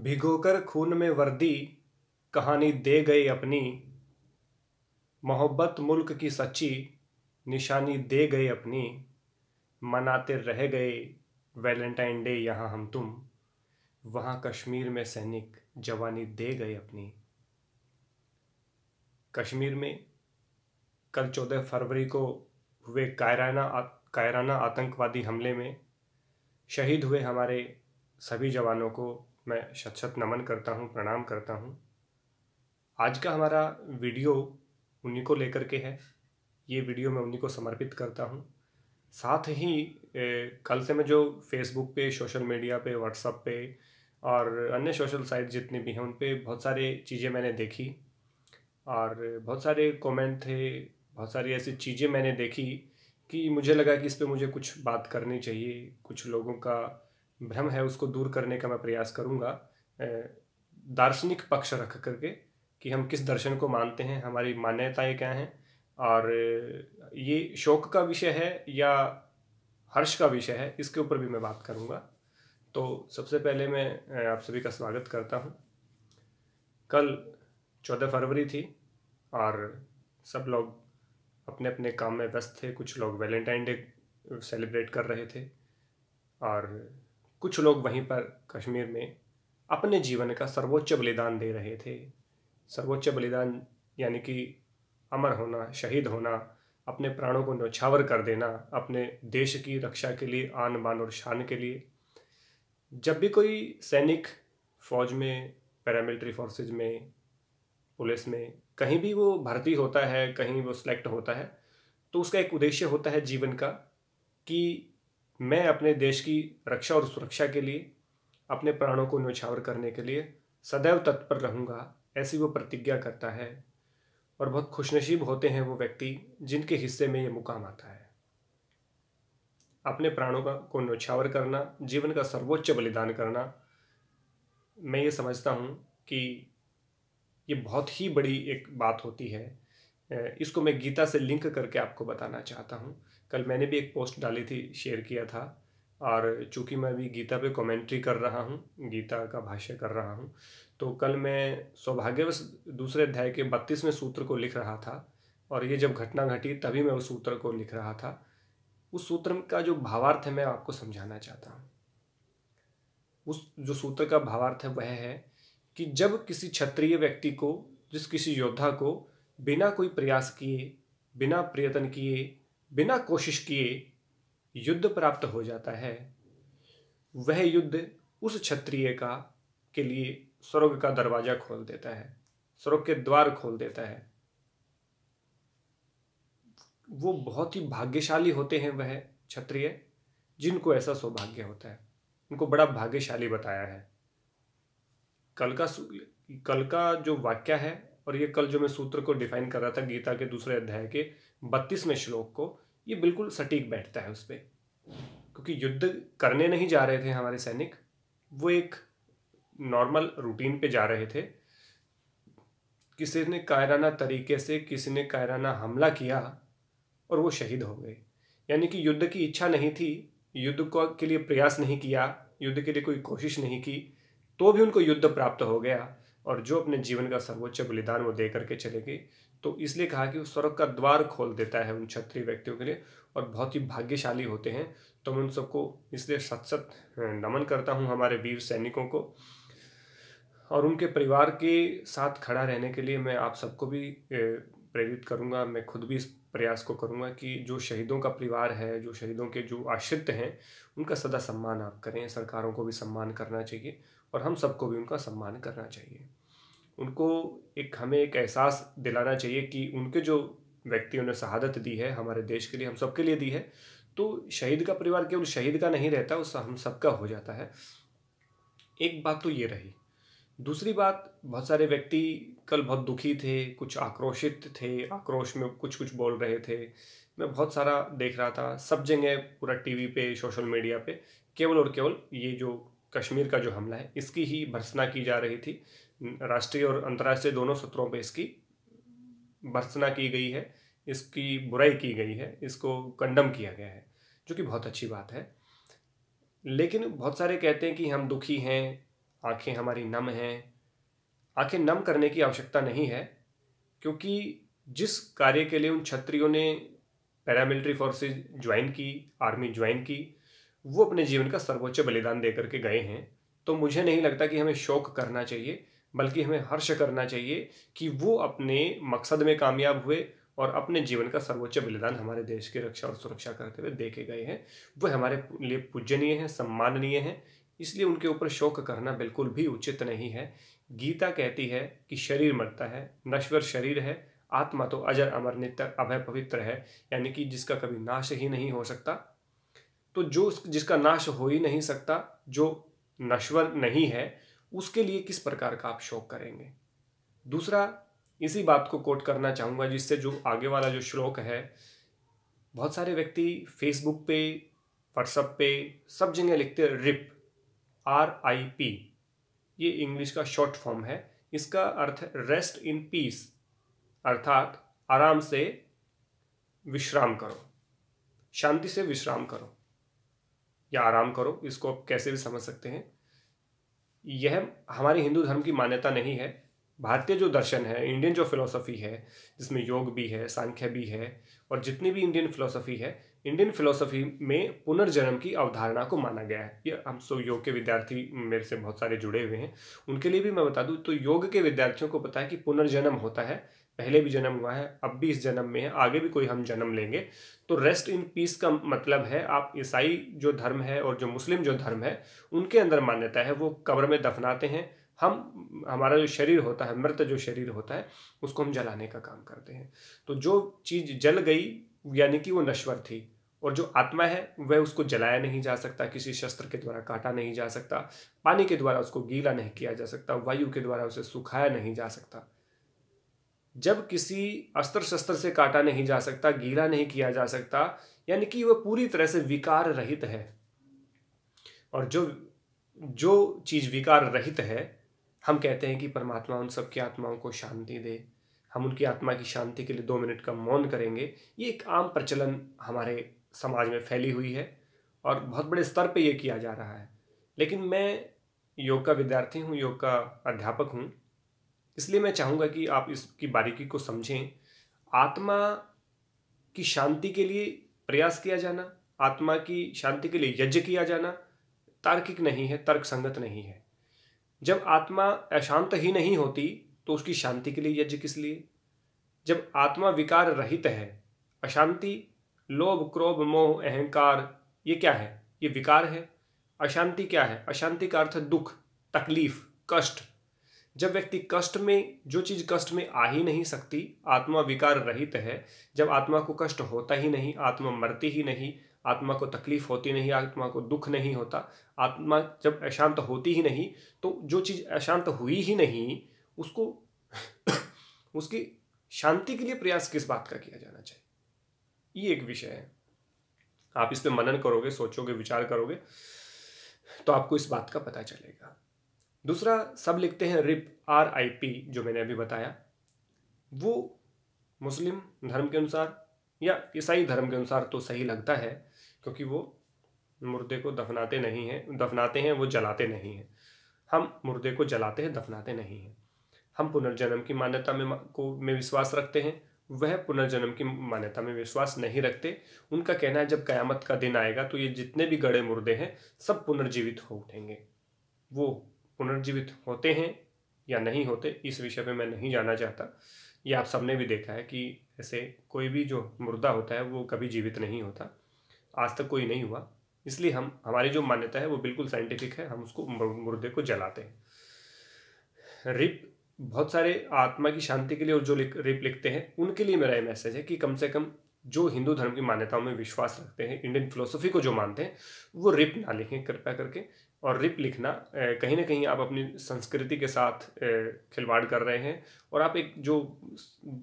भिगोकर खून में वर्दी कहानी दे गए अपनी मोहब्बत मुल्क की सच्ची निशानी दे गए अपनी मनाते रह गए वैलेंटाइन डे यहाँ हम तुम वहाँ कश्मीर में सैनिक जवानी दे गए अपनी कश्मीर में कल चौदह फरवरी को हुए कायराना कायराना आतंकवादी हमले में शहीद हुए हमारे सभी जवानों को मैं शत शत नमन करता हूँ प्रणाम करता हूँ आज का हमारा वीडियो उन्हीं को लेकर के है ये वीडियो मैं उन्हीं को समर्पित करता हूँ साथ ही ए, कल से मैं जो फेसबुक पे सोशल मीडिया पे व्हाट्सअप पे और अन्य सोशल साइट जितने भी हैं उन पर बहुत सारे चीज़ें मैंने देखी और बहुत सारे कमेंट थे बहुत सारी ऐसी चीज़ें मैंने देखी कि मुझे लगा कि इस पर मुझे कुछ बात करनी चाहिए कुछ लोगों का भ्रम है उसको दूर करने का मैं प्रयास करूँगा दार्शनिक पक्ष रख करके कि हम किस दर्शन को मानते हैं हमारी मान्यताएं क्या हैं और ये शोक का विषय है या हर्ष का विषय है इसके ऊपर भी मैं बात करूँगा तो सबसे पहले मैं आप सभी का स्वागत करता हूँ कल चौदह फरवरी थी और सब लोग अपने अपने काम में व्यस्त थे कुछ लोग वैलेंटाइन डे सेलिब्रेट कर रहे थे और कुछ लोग वहीं पर कश्मीर में अपने जीवन का सर्वोच्च बलिदान दे रहे थे सर्वोच्च बलिदान यानी कि अमर होना शहीद होना अपने प्राणों को नौछावर कर देना अपने देश की रक्षा के लिए आन बान और शान के लिए जब भी कोई सैनिक फौज में पैरामिलिट्री फोर्सेज में पुलिस में कहीं भी वो भर्ती होता है कहीं वो सिलेक्ट होता है तो उसका एक उद्देश्य होता है जीवन का कि मैं अपने देश की रक्षा और सुरक्षा के लिए अपने प्राणों को न्यौछावर करने के लिए सदैव तत्पर रहूँगा ऐसी वो प्रतिज्ञा करता है और बहुत खुशनसीब होते हैं वो व्यक्ति जिनके हिस्से में ये मुकाम आता है अपने प्राणों का को न्यौछावर करना जीवन का सर्वोच्च बलिदान करना मैं ये समझता हूँ कि ये बहुत ही बड़ी एक बात होती है इसको मैं गीता से लिंक करके आपको बताना चाहता हूँ कल मैंने भी एक पोस्ट डाली थी शेयर किया था और चूंकि मैं अभी गीता पे कमेंट्री कर रहा हूँ गीता का भाष्य कर रहा हूँ तो कल मैं सौभाग्यवश दूसरे अध्याय के बत्तीसवें सूत्र को लिख रहा था और ये जब घटना घटी तभी मैं उस सूत्र को लिख रहा था उस सूत्र का जो भावार्थ है मैं आपको समझाना चाहता हूँ उस जो सूत्र का भावार्थ है वह है कि जब किसी क्षत्रिय व्यक्ति को जिस किसी योद्धा को बिना कोई प्रयास किए बिना प्रयत्न किए बिना कोशिश किए युद्ध प्राप्त हो जाता है वह युद्ध उस क्षत्रिय का के लिए स्वर्ग का दरवाजा खोल देता है स्वर्ग के द्वार खोल देता है वो बहुत ही भाग्यशाली होते हैं वह क्षत्रिय जिनको ऐसा सौभाग्य होता है उनको बड़ा भाग्यशाली बताया है कल का कल का जो वाक्य है और ये कल जो मैं सूत्र को डिफाइन कर रहा था गीता के दूसरे अध्याय के बत्तीसवें श्लोक को ये बिल्कुल सटीक बैठता है उस पर क्योंकि युद्ध करने नहीं जा रहे थे हमारे सैनिक वो एक नॉर्मल रूटीन पे जा रहे थे किसी ने कायराना तरीके से किसी ने कायराना हमला किया और वो शहीद हो गए यानी कि युद्ध की इच्छा नहीं थी युद्ध को के लिए प्रयास नहीं किया युद्ध के लिए कोई कोशिश नहीं की तो भी उनको युद्ध प्राप्त हो गया और जो अपने जीवन का सर्वोच्च बलिदान वो दे करके चले गए तो इसलिए कहा कि वो स्वर्ग का द्वार खोल देता है उन क्षत्रिय व्यक्तियों के लिए और बहुत ही भाग्यशाली होते हैं तो मैं उन सबको इसलिए सत सत नमन करता हूँ हमारे वीर सैनिकों को और उनके परिवार के साथ खड़ा रहने के लिए मैं आप सबको भी प्रेरित करूँगा मैं खुद भी इस प्रयास को करूँगा कि जो शहीदों का परिवार है जो शहीदों के जो आश्रित हैं उनका सदा सम्मान आप करें सरकारों को भी सम्मान करना चाहिए और हम सबको भी उनका सम्मान करना चाहिए उनको एक हमें एक एहसास दिलाना चाहिए कि उनके जो व्यक्तियों ने शहादत दी है हमारे देश के लिए हम सबके लिए दी है तो शहीद का परिवार केवल शहीद का नहीं रहता उस हम सबका हो जाता है एक बात तो ये रही दूसरी बात बहुत सारे व्यक्ति कल बहुत दुखी थे कुछ आक्रोशित थे आक्रोश में कुछ कुछ बोल रहे थे मैं बहुत सारा देख रहा था सब जगह पूरा टीवी पे सोशल मीडिया पे केवल और केवल ये जो कश्मीर का जो हमला है इसकी ही भर्सना की जा रही थी राष्ट्रीय और अंतर्राष्ट्रीय दोनों सत्रों पे इसकी भर्सना की गई है इसकी बुराई की गई है इसको कंडम किया गया है जो कि बहुत अच्छी बात है लेकिन बहुत सारे कहते हैं कि हम दुखी हैं आँखें हमारी नम हैं आँखें नम करने की आवश्यकता नहीं है क्योंकि जिस कार्य के लिए उन छत्रियों ने पैरामिलिट्री फोर्सेज ज्वाइन की आर्मी ज्वाइन की वो अपने जीवन का सर्वोच्च बलिदान दे करके गए हैं तो मुझे नहीं लगता कि हमें शोक करना चाहिए बल्कि हमें हर्ष करना चाहिए कि वो अपने मकसद में कामयाब हुए और अपने जीवन का सर्वोच्च बलिदान हमारे देश की रक्षा और सुरक्षा करते हुए देखे गए हैं वह हमारे लिए पूजनीय हैं सम्माननीय हैं इसलिए उनके ऊपर शोक करना बिल्कुल भी उचित नहीं है गीता कहती है कि शरीर मरता है नश्वर शरीर है आत्मा तो अजर अमर नित्य अभय पवित्र है यानी कि जिसका कभी नाश ही नहीं हो सकता तो जो जिसका नाश हो ही नहीं सकता जो नश्वर नहीं है उसके लिए किस प्रकार का आप शोक करेंगे दूसरा इसी बात को कोट करना चाहूँगा जिससे जो आगे वाला जो श्लोक है बहुत सारे व्यक्ति फेसबुक पे व्हाट्सअप पे सब जगह लिखते रिप आर आई पी ये इंग्लिश का शॉर्ट फॉर्म है इसका अर्थ रेस्ट इन पीस अर्थात आराम से विश्राम करो शांति से विश्राम करो या आराम करो इसको आप कैसे भी समझ सकते हैं यह हमारे हिंदू धर्म की मान्यता नहीं है भारतीय जो दर्शन है इंडियन जो फिलोसफी है जिसमें योग भी है सांख्य भी है और जितनी भी इंडियन फिलोसफी है इंडियन फिलोसफी में पुनर्जन्म की अवधारणा को माना गया है ये हम सो योग के विद्यार्थी मेरे से बहुत सारे जुड़े हुए हैं उनके लिए भी मैं बता दूं तो योग के विद्यार्थियों को पता है कि पुनर्जन्म होता है पहले भी जन्म हुआ है अब भी इस जन्म में है आगे भी कोई हम जन्म लेंगे तो रेस्ट इन पीस का मतलब है आप ईसाई जो धर्म है और जो मुस्लिम जो धर्म है उनके अंदर मान्यता है वो कब्र में दफनाते हैं हम हमारा जो शरीर होता है मृत जो शरीर होता है उसको हम जलाने का काम करते हैं तो जो चीज़ जल गई यानी कि वो नश्वर थी और जो आत्मा है वह उसको जलाया नहीं जा सकता किसी शस्त्र के द्वारा काटा नहीं जा सकता पानी के द्वारा उसको गीला नहीं किया जा सकता वायु के द्वारा उसे सुखाया नहीं जा सकता जब किसी अस्त्र शस्त्र से काटा नहीं जा सकता गीला नहीं किया जा सकता यानी कि वह पूरी तरह से विकार रहित है और जो जो चीज़ विकार रहित है हम कहते हैं कि परमात्मा उन सबकी आत्माओं को शांति दे हम उनकी आत्मा की शांति के लिए दो मिनट का मौन करेंगे ये एक आम प्रचलन हमारे समाज में फैली हुई है और बहुत बड़े स्तर पे ये किया जा रहा है लेकिन मैं योग का विद्यार्थी हूँ योग का अध्यापक हूँ इसलिए मैं चाहूँगा कि आप इसकी बारीकी को समझें आत्मा की शांति के लिए प्रयास किया जाना आत्मा की शांति के लिए यज्ञ किया जाना तार्किक नहीं है तर्क संगत नहीं है जब आत्मा अशांत ही नहीं होती तो उसकी शांति के लिए यज्ञ किस लिए जब आत्मा विकार रहित है अशांति लोभ क्रोभ मोह अहंकार ये क्या है ये विकार है अशांति क्या है अशांति का अर्थ दुख तकलीफ कष्ट जब व्यक्ति कष्ट में जो चीज़ कष्ट में आ ही नहीं सकती आत्मा विकार रहित है जब आत्मा को कष्ट होता ही नहीं आत्मा मरती ही नहीं आत्मा को तकलीफ होती नहीं आत्मा को दुख नहीं होता आत्मा जब अशांत होती ही नहीं तो जो चीज़ अशांत हुई ही नहीं उसको उसकी शांति के लिए प्रयास किस बात का किया जाना चाहिए ये एक विषय है आप इस पर मनन करोगे सोचोगे विचार करोगे तो आपको इस बात का पता चलेगा दूसरा सब लिखते हैं रिप आर आई पी जो मैंने अभी बताया वो मुस्लिम धर्म के अनुसार या ईसाई धर्म के अनुसार तो सही लगता है क्योंकि वो मुर्दे को दफनाते नहीं हैं दफनाते हैं वो जलाते नहीं हैं हम मुर्दे को जलाते हैं दफनाते नहीं हैं हम पुनर्जन्म की मान्यता में को में विश्वास रखते हैं वह पुनर्जन्म की मान्यता में विश्वास नहीं रखते उनका कहना है जब कयामत का दिन आएगा तो ये जितने भी गड़े मुर्दे हैं सब पुनर्जीवित हो उठेंगे वो पुनर्जीवित होते हैं या नहीं होते इस विषय पे मैं नहीं जाना चाहता ये आप सबने भी देखा है कि ऐसे कोई भी जो मुर्दा होता है वो कभी जीवित नहीं होता आज तक कोई नहीं हुआ इसलिए हम हमारी जो मान्यता है वो बिल्कुल साइंटिफिक है हम उसको मुर्दे को जलाते हैं रिप बहुत सारे आत्मा की शांति के लिए और जो रेप लिखते हैं उनके लिए मेरा ये मैसेज है कि कम से कम जो हिंदू धर्म की मान्यताओं में विश्वास रखते हैं इंडियन फिलोसफी को जो मानते हैं वो रिप ना लिखें कृपया करके और रिप लिखना कहीं ना कहीं आप अपनी संस्कृति के साथ खिलवाड़ कर रहे हैं और आप एक जो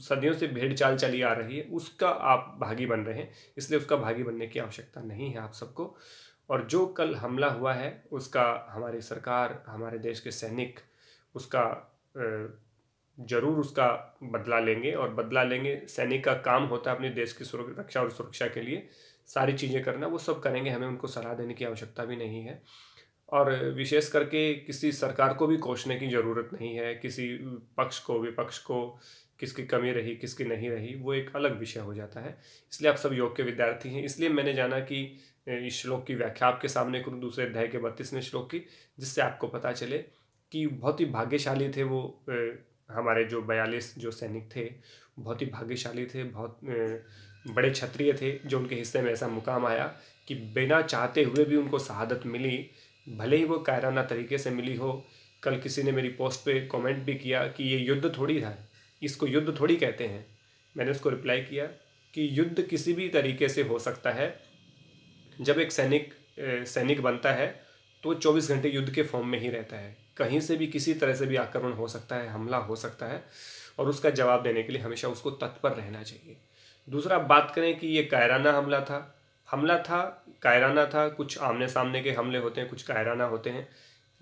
सदियों से भेड़ चाल चली आ रही है उसका आप भागी बन रहे हैं इसलिए उसका भागी बनने की आवश्यकता नहीं है आप सबको और जो कल हमला हुआ है उसका हमारी सरकार हमारे देश के सैनिक उसका जरूर उसका बदला लेंगे और बदला लेंगे सैनिक का काम होता है अपने देश की रक्षा और सुरक्षा के लिए सारी चीज़ें करना वो सब करेंगे हमें उनको सलाह देने की आवश्यकता भी नहीं है और विशेष करके किसी सरकार को भी कोसने की ज़रूरत नहीं है किसी पक्ष को विपक्ष को किसकी कमी रही किसकी नहीं रही वो एक अलग विषय हो जाता है इसलिए आप सब योग के विद्यार्थी हैं इसलिए मैंने जाना कि इस श्लोक की व्याख्या आपके सामने करूँ दूसरे अध्याय के बत्तीसवें श्लोक की जिससे आपको पता चले कि बहुत ही भाग्यशाली थे वो हमारे जो बयालीस जो सैनिक थे बहुत ही भाग्यशाली थे बहुत बड़े क्षत्रिय थे जो उनके हिस्से में ऐसा मुकाम आया कि बिना चाहते हुए भी उनको शहादत मिली भले ही वो कायराना तरीके से मिली हो कल किसी ने मेरी पोस्ट पे कमेंट भी किया कि ये युद्ध थोड़ी था इसको युद्ध थोड़ी कहते हैं मैंने उसको रिप्लाई किया कि युद्ध किसी भी तरीके से हो सकता है जब एक सैनिक सैनिक बनता है तो चौबीस घंटे युद्ध के फॉर्म में ही रहता है कहीं से भी किसी तरह से भी आक्रमण हो सकता है हमला हो सकता है और उसका जवाब देने के लिए हमेशा उसको तत्पर रहना चाहिए दूसरा बात करें कि ये कायराना हमला था हमला था कायराना था कुछ आमने सामने के हमले होते हैं कुछ कायराना होते हैं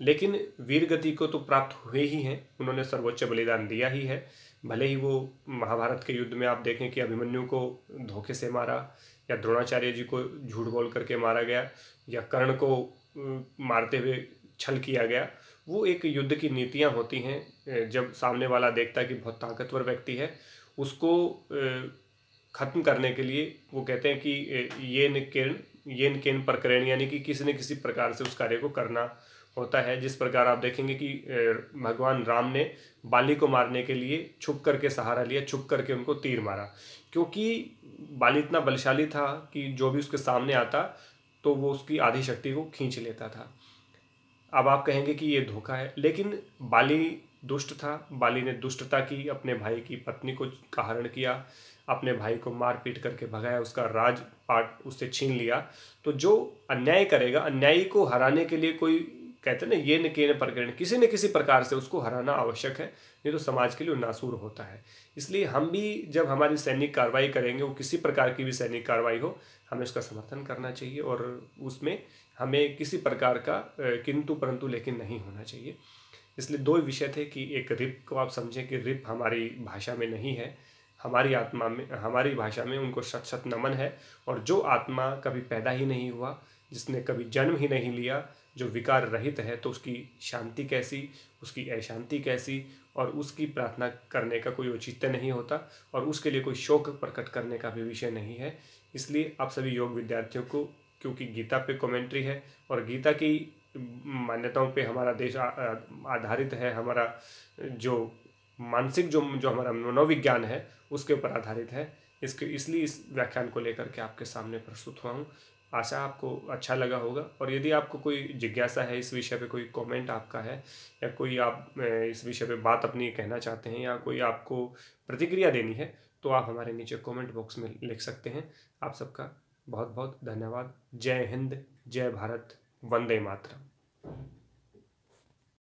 लेकिन वीर गति को तो प्राप्त हुए ही हैं उन्होंने सर्वोच्च बलिदान दिया ही है भले ही वो महाभारत के युद्ध में आप देखें कि अभिमन्यु को धोखे से मारा या द्रोणाचार्य जी को झूठ बोल करके मारा गया या कर्ण को मारते हुए छल किया गया वो एक युद्ध की नीतियाँ होती हैं जब सामने वाला देखता है कि बहुत ताकतवर व्यक्ति है उसको ख़त्म करने के लिए वो कहते हैं कि ये निकेण ये निकेन प्रकरण यानी कि किसी न किसी प्रकार से उस कार्य को करना होता है जिस प्रकार आप देखेंगे कि भगवान राम ने बाली को मारने के लिए छुप करके सहारा लिया छुप करके उनको तीर मारा क्योंकि बाली इतना बलशाली था कि जो भी उसके सामने आता तो वो उसकी आधी शक्ति को खींच लेता था अब आप कहेंगे कि ये धोखा है लेकिन बाली दुष्ट था बाली ने दुष्टता की अपने भाई की पत्नी को आहरण किया अपने भाई को मार पीट करके भगाया उसका राज पाट उससे छीन लिया तो जो अन्याय करेगा अन्यायी को हराने के लिए कोई कहते ना ये न के न प्रकरण किसी न किसी प्रकार से उसको हराना आवश्यक है नहीं तो समाज के लिए नासूर होता है इसलिए हम भी जब हमारी सैनिक कार्रवाई करेंगे वो किसी प्रकार की भी सैनिक कार्रवाई हो हमें उसका समर्थन करना चाहिए और उसमें हमें किसी प्रकार का किंतु परंतु लेकिन नहीं होना चाहिए इसलिए दो विषय थे कि एक रिप को आप समझें कि रिप हमारी भाषा में नहीं है हमारी आत्मा में हमारी भाषा में उनको शत शत नमन है और जो आत्मा कभी पैदा ही नहीं हुआ जिसने कभी जन्म ही नहीं लिया जो विकार रहित है तो उसकी शांति कैसी उसकी अशांति कैसी और उसकी प्रार्थना करने का कोई औचित्य नहीं होता और उसके लिए कोई शोक प्रकट करने का भी विषय नहीं है इसलिए आप सभी योग विद्यार्थियों को क्योंकि गीता पे कमेंट्री है और गीता की मान्यताओं पे हमारा देश आ, आ, आधारित है हमारा जो मानसिक जो जो हमारा मनोविज्ञान है उसके ऊपर आधारित है इसके इसलिए इस व्याख्यान को लेकर के आपके सामने प्रस्तुत हुआ हूँ आशा आपको अच्छा लगा होगा और यदि आपको कोई जिज्ञासा है इस विषय पे कोई कमेंट आपका है या कोई आप इस विषय पे बात अपनी कहना चाहते हैं या कोई आपको प्रतिक्रिया देनी है तो आप हमारे नीचे कमेंट बॉक्स में लिख सकते हैं आप सबका बहुत बहुत धन्यवाद जय हिंद जय भारत वंदे मातरम